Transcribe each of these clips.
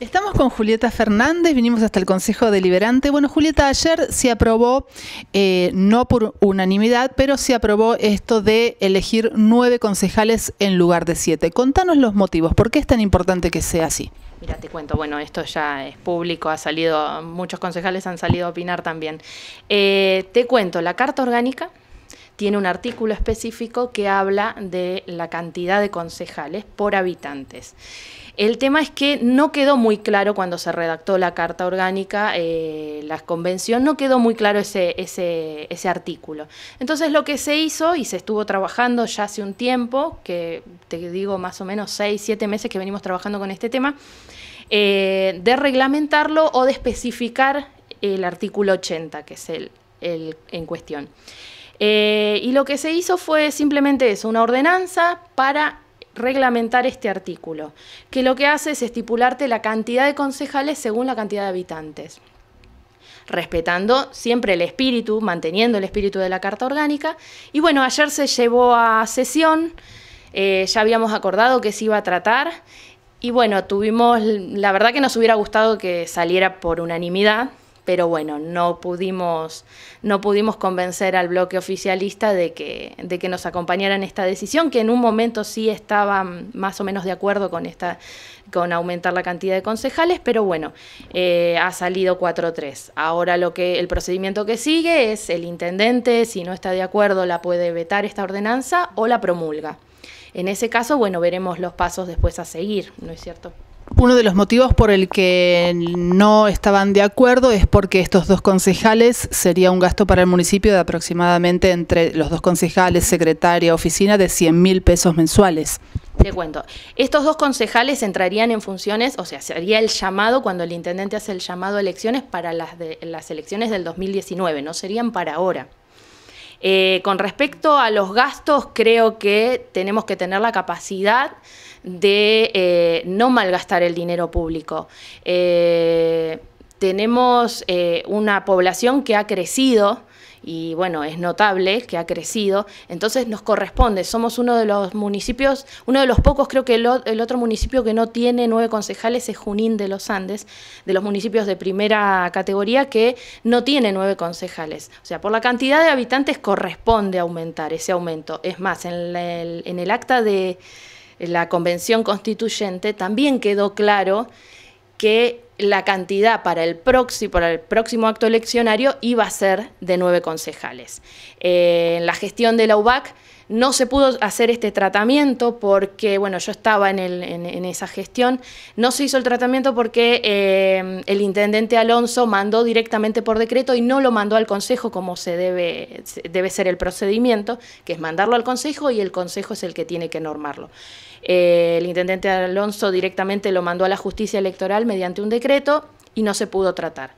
Estamos con Julieta Fernández, vinimos hasta el Consejo Deliberante. Bueno, Julieta, ayer se aprobó, eh, no por unanimidad, pero se aprobó esto de elegir nueve concejales en lugar de siete. Contanos los motivos, ¿por qué es tan importante que sea así? Mira, te cuento, bueno, esto ya es público, ha salido, muchos concejales han salido a opinar también. Eh, te cuento, la Carta Orgánica tiene un artículo específico que habla de la cantidad de concejales por habitantes. El tema es que no quedó muy claro cuando se redactó la Carta Orgánica, eh, la convención, no quedó muy claro ese, ese, artículo. Entonces lo que se hizo y se estuvo trabajando ya hace un tiempo, que te digo más o menos seis, siete meses que venimos trabajando con este tema, eh, de reglamentarlo o de especificar el artículo 80, que es el, el en cuestión. Eh, y lo que se hizo fue simplemente eso, una ordenanza para reglamentar este artículo, que lo que hace es estipularte la cantidad de concejales según la cantidad de habitantes, respetando siempre el espíritu, manteniendo el espíritu de la Carta Orgánica. Y bueno, ayer se llevó a sesión, eh, ya habíamos acordado que se iba a tratar, y bueno, tuvimos, la verdad que nos hubiera gustado que saliera por unanimidad, pero bueno, no pudimos, no pudimos convencer al bloque oficialista de que, de que nos acompañara en esta decisión, que en un momento sí estaban más o menos de acuerdo con, esta, con aumentar la cantidad de concejales, pero bueno, eh, ha salido 4-3. Ahora lo que, el procedimiento que sigue es el intendente, si no está de acuerdo, la puede vetar esta ordenanza o la promulga. En ese caso, bueno, veremos los pasos después a seguir, ¿no es cierto? Uno de los motivos por el que no estaban de acuerdo es porque estos dos concejales sería un gasto para el municipio de aproximadamente entre los dos concejales, secretaria, oficina, de 100 mil pesos mensuales. Te cuento, estos dos concejales entrarían en funciones, o sea, sería el llamado cuando el intendente hace el llamado a elecciones para las, de, las elecciones del 2019, no serían para ahora. Eh, con respecto a los gastos, creo que tenemos que tener la capacidad de eh, no malgastar el dinero público. Eh, tenemos una población que ha crecido y bueno, es notable que ha crecido, entonces nos corresponde, somos uno de los municipios, uno de los pocos, creo que el, otro municipio que no tiene nueve concejales es Junín de los Andes, de los municipios de primera categoría que no tiene nueve concejales. O sea, por la cantidad de habitantes corresponde aumentar ese aumento. Es más, en el, en el acta de la convención constituyente también quedó claro que la cantidad para el, próximo, para el próximo acto eleccionario iba a ser de nueve concejales. Eh, en la gestión de la UBAC no se pudo hacer este tratamiento porque, bueno, yo estaba en, esa gestión, no se hizo el tratamiento porque eh, el intendente Alonso mandó directamente por decreto y no lo mandó al Consejo como se debe, debe ser el procedimiento, que es mandarlo al Consejo y el Consejo es el que tiene que normarlo. Eh, el intendente Alonso directamente lo mandó a la justicia electoral mediante un decreto y no se pudo tratar.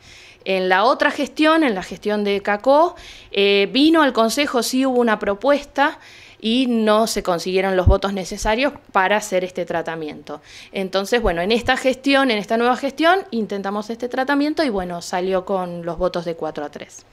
En la otra gestión, en la gestión de CACO, eh, vino al Consejo, sí hubo una propuesta y no se consiguieron los votos necesarios para hacer este tratamiento. Entonces, bueno, en esta gestión, en esta nueva gestión, intentamos este tratamiento y bueno, salió con los votos de 4 a 3.